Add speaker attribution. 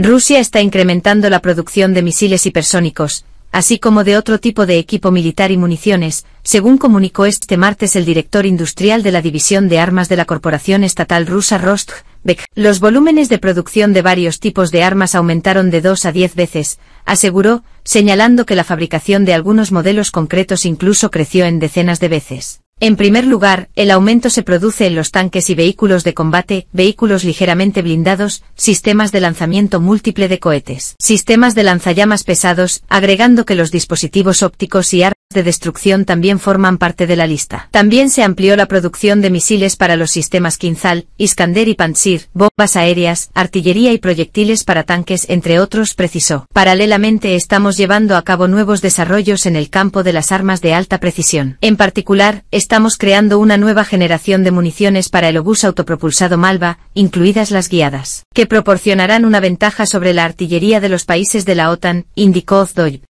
Speaker 1: Rusia está incrementando la producción de misiles hipersónicos, así como de otro tipo de equipo militar y municiones, según comunicó este martes el director industrial de la División de Armas de la Corporación Estatal Rusa Rosth-Bek. Los volúmenes de producción de varios tipos de armas aumentaron de dos a diez veces, aseguró, señalando que la fabricación de algunos modelos concretos incluso creció en decenas de veces. En primer lugar, el aumento se produce en los tanques y vehículos de combate, vehículos ligeramente blindados, sistemas de lanzamiento múltiple de cohetes, sistemas de lanzallamas pesados, agregando que los dispositivos ópticos y de destrucción también forman parte de la lista. También se amplió la producción de misiles para los sistemas Kinzhal, Iskander y Pantsir, bombas aéreas, artillería y proyectiles para tanques entre otros precisó. Paralelamente estamos llevando a cabo nuevos desarrollos en el campo de las armas de alta precisión. En particular, estamos creando una nueva generación de municiones para el obús autopropulsado Malva, incluidas las guiadas, que proporcionarán una ventaja sobre la artillería de los países de la OTAN, indicó Zdoib.